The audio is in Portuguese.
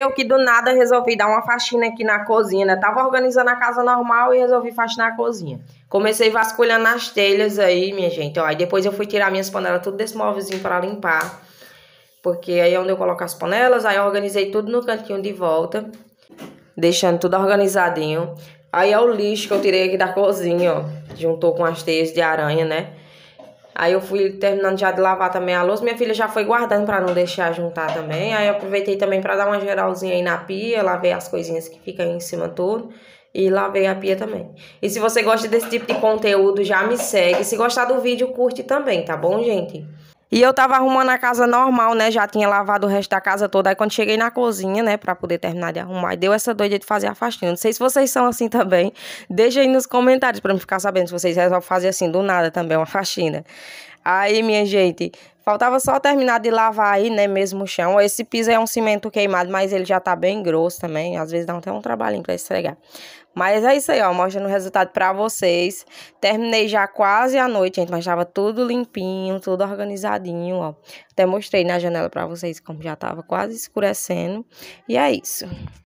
eu que do nada resolvi dar uma faxina aqui na cozinha. né? tava organizando a casa normal e resolvi faxinar a cozinha. Comecei vasculhando as telhas aí, minha gente. Ó, aí depois eu fui tirar minhas panelas tudo desse móvelzinho para limpar. Porque aí é onde eu coloco as panelas. Aí eu organizei tudo no cantinho de volta. Deixando tudo organizadinho. Aí é o lixo que eu tirei aqui da cozinha, ó. Juntou com as teias de aranha, né? Aí eu fui terminando já de lavar também a louça. Minha filha já foi guardando para não deixar juntar também. Aí eu aproveitei também para dar uma geralzinha aí na pia, lavei as coisinhas que ficam em cima tudo. E lavei a pia também. E se você gosta desse tipo de conteúdo, já me segue. Se gostar do vídeo, curte também, tá bom, gente? E eu tava arrumando a casa normal, né? Já tinha lavado o resto da casa toda. Aí quando cheguei na cozinha, né, pra poder terminar de arrumar, deu essa doida de fazer a faxina. Não sei se vocês são assim também. Deixa aí nos comentários pra me ficar sabendo se vocês resolvem fazer assim do nada também, uma faxina. Aí, minha gente, faltava só terminar de lavar aí, né, mesmo o chão. Esse piso é um cimento queimado, mas ele já tá bem grosso também. Às vezes dá até um trabalhinho pra esfregar. Mas é isso aí, ó, mostrando o resultado pra vocês. Terminei já quase à noite, gente, mas tava tudo limpinho, tudo organizadinho, ó. Até mostrei na janela pra vocês como já tava quase escurecendo. E é isso.